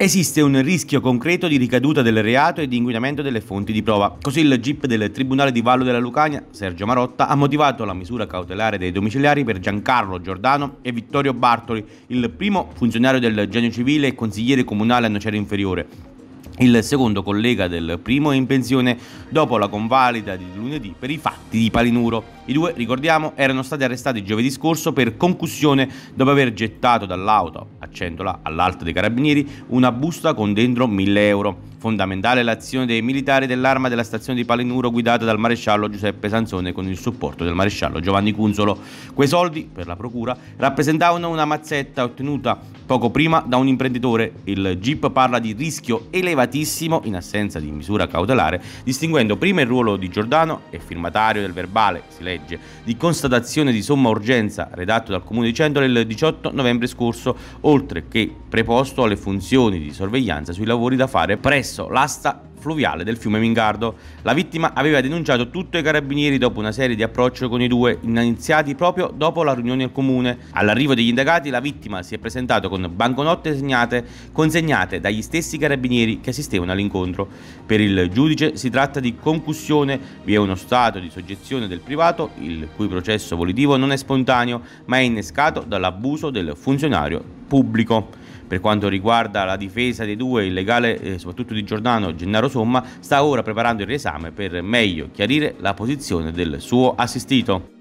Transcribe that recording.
Esiste un rischio concreto di ricaduta del reato e di inquinamento delle fonti di prova. Così il GIP del Tribunale di Vallo della Lucania, Sergio Marotta, ha motivato la misura cautelare dei domiciliari per Giancarlo Giordano e Vittorio Bartoli, il primo funzionario del Genio Civile e consigliere comunale a Nocera Inferiore, il secondo collega del primo è in pensione dopo la convalida di lunedì per i fatti di Palinuro. I due, ricordiamo, erano stati arrestati giovedì scorso per concussione dopo aver gettato dall'auto, accendola all'alto dei carabinieri, una busta con dentro 1000 euro. Fondamentale l'azione dei militari dell'arma della stazione di Palinuro guidata dal maresciallo Giuseppe Sanzone con il supporto del maresciallo Giovanni Cunzolo. Quei soldi, per la procura, rappresentavano una mazzetta ottenuta poco prima da un imprenditore. Il GIP parla di rischio elevatissimo delicatissimo in assenza di misura cautelare, distinguendo prima il ruolo di Giordano e firmatario del verbale, si legge, di constatazione di somma urgenza redatto dal Comune di Centro il 18 novembre scorso, oltre che preposto alle funzioni di sorveglianza sui lavori da fare presso l'asta fluviale del fiume Mingardo. La vittima aveva denunciato tutto ai carabinieri dopo una serie di approcci con i due, iniziati proprio dopo la riunione al comune. All'arrivo degli indagati la vittima si è presentata con banconote segnate, consegnate dagli stessi carabinieri che assistevano all'incontro. Per il giudice si tratta di concussione, vi è uno stato di soggezione del privato, il cui processo volitivo non è spontaneo, ma è innescato dall'abuso del funzionario pubblico. Per quanto riguarda la difesa dei due, il legale eh, soprattutto di Giordano, Gennaro Somma, sta ora preparando il riesame per meglio chiarire la posizione del suo assistito.